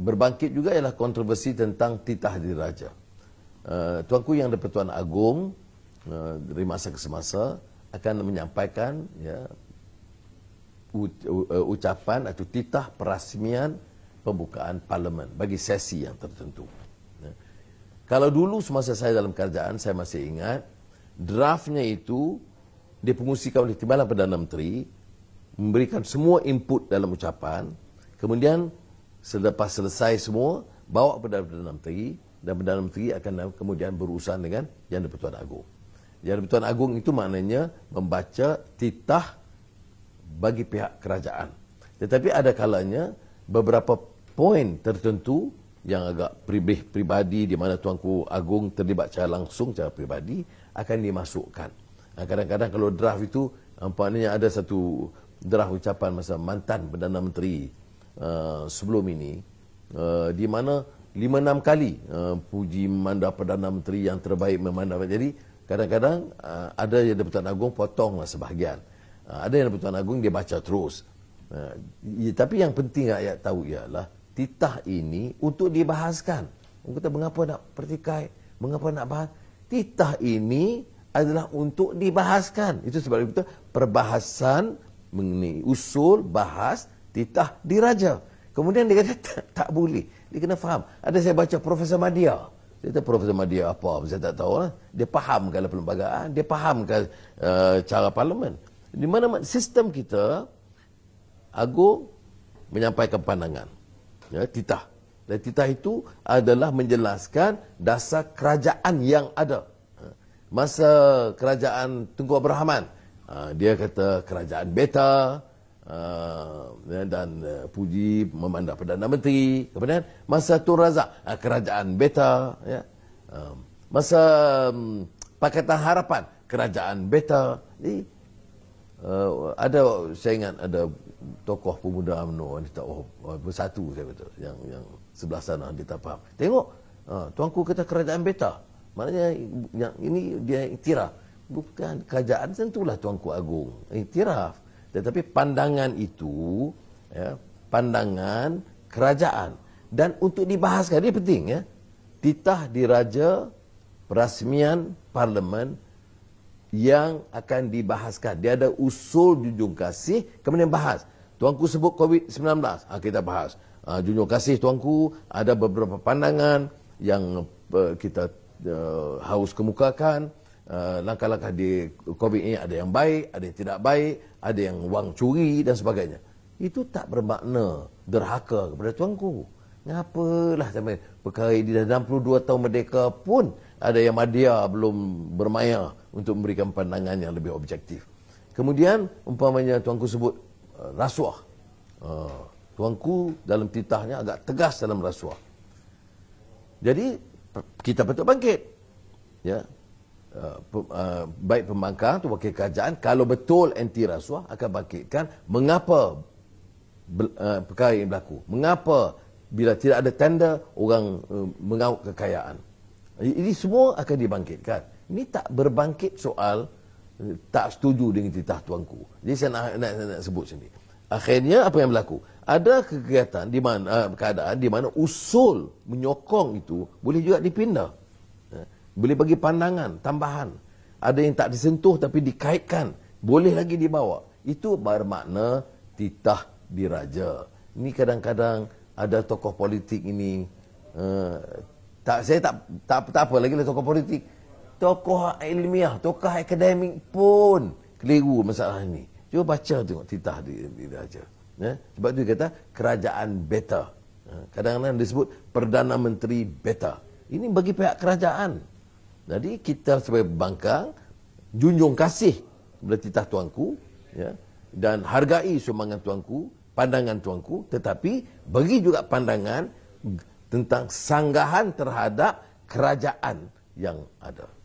berbangkit juga ialah kontroversi tentang titah diraja. Uh, eh, Tuanku yang tuan agung uh, eh, dari masa ke semasa akan menyampaikan ya, u, uh, ucapan atau titah perasmian pembukaan parlimen bagi sesi yang tertentu. Ya. Kalau dulu semasa saya dalam kerajaan, saya masih ingat draftnya itu dipengusikan oleh Timbalan Perdana Menteri memberikan semua input dalam ucapan kemudian selepas selesai semua bawa kepada Perdana Menteri dan Perdana Menteri akan kemudian berurusan dengan Yang di-Pertuan Agong. Yang di-Pertuan Agong itu maknanya membaca titah bagi pihak kerajaan. Tetapi ada kalanya beberapa poin tertentu yang agak pribih pribadi di mana Tuanku Agung terlibat secara langsung secara pribadi akan dimasukkan. Kadang-kadang kalau draft itu maknanya ada satu draft ucapan masa mantan Perdana Menteri Uh, sebelum ini uh, di mana lima enam kali uh, puji manda perdana menteri yang terbaik memanda jadi kadang-kadang uh, ada yang deputan agung potong lah sebahagian uh, ada yang deputan agung dia baca terus uh, ya, tapi yang penting ya tahu ialah titah ini untuk dibahaskan orang kata mengapa nak pertikai mengapa nak bahas titah ini adalah untuk dibahaskan itu sebab itu perbahasan mengenai usul bahas titah diraja. Kemudian dia kata tak, tak boleh. Dia kena faham. Ada saya baca Profesor Madia. Dia kata Profesor Madia apa saya tak tahu lah. Dia faham kalau perlembagaan, dia faham ke uh, cara parlimen. Di mana sistem kita agung menyampaikan pandangan. Ya, titah. Dan titah itu adalah menjelaskan dasar kerajaan yang ada. Masa kerajaan Tunku Abrahaman, eh, dia kata kerajaan beta, uh, dan uh, puji memandang perdana menteri kemudian masa tun razak uh, kerajaan beta ya um, masa um, pakatan harapan kerajaan beta ni uh, ada saya ingat ada tokoh pemuda UMNO wanita oh, bersatu saya betul yang yang sebelah sana dia tak faham tengok uh, tuanku kata kerajaan beta maknanya yang ini dia iktiraf bukan kerajaan tentulah tuanku agung iktiraf eh, tetapi pandangan itu ya, pandangan kerajaan dan untuk dibahaskan ini penting ya titah diraja perasmian parlimen yang akan dibahaskan dia ada usul junjung kasih kemudian bahas tuanku sebut covid-19 ha, ah, kita bahas ha, junjung kasih tuanku ada beberapa pandangan yang uh, kita uh, haus kemukakan Eh, langkah-langkah di COVID ini ada yang baik, ada yang tidak baik, ada yang wang curi dan sebagainya. Itu tak bermakna derhaka kepada tuanku. Ngapalah sampai perkara ini dah 62 tahun merdeka pun ada yang madia belum bermaya untuk memberikan pandangan yang lebih objektif. Kemudian umpamanya tuanku sebut uh, rasuah. Uh, tuanku dalam titahnya agak tegas dalam rasuah. Jadi kita patut bangkit. Ya, Uh, uh, baik pembangkang atau wakil kerajaan kalau betul anti rasuah akan bangkitkan mengapa uh, perkara ini berlaku mengapa bila tidak ada tender orang uh, mengaut kekayaan ini semua akan dibangkitkan ini tak berbangkit soal uh, tak setuju dengan titah tuanku. Jadi saya nak, nak, nak sebut sini. Akhirnya apa yang berlaku? Ada kegiatan di mana uh, keadaan di mana usul menyokong itu boleh juga dipindah. Boleh bagi pandangan, tambahan. Ada yang tak disentuh tapi dikaitkan. Boleh lagi dibawa. Itu bermakna titah diraja. Ini kadang-kadang ada tokoh politik ini. Uh, tak Saya tak, tak, tak apa lagi lah tokoh politik. Tokoh ilmiah, tokoh akademik pun keliru masalah ini. Cuba baca tengok titah diraja. Ya? Eh, sebab itu kata kerajaan beta. Eh, kadang-kadang disebut Perdana Menteri beta. Ini bagi pihak kerajaan. Jadi kita sebagai bangkang junjung kasih kepada titah tuanku ya dan hargai sumbangan tuanku, pandangan tuanku tetapi bagi juga pandangan tentang sanggahan terhadap kerajaan yang ada.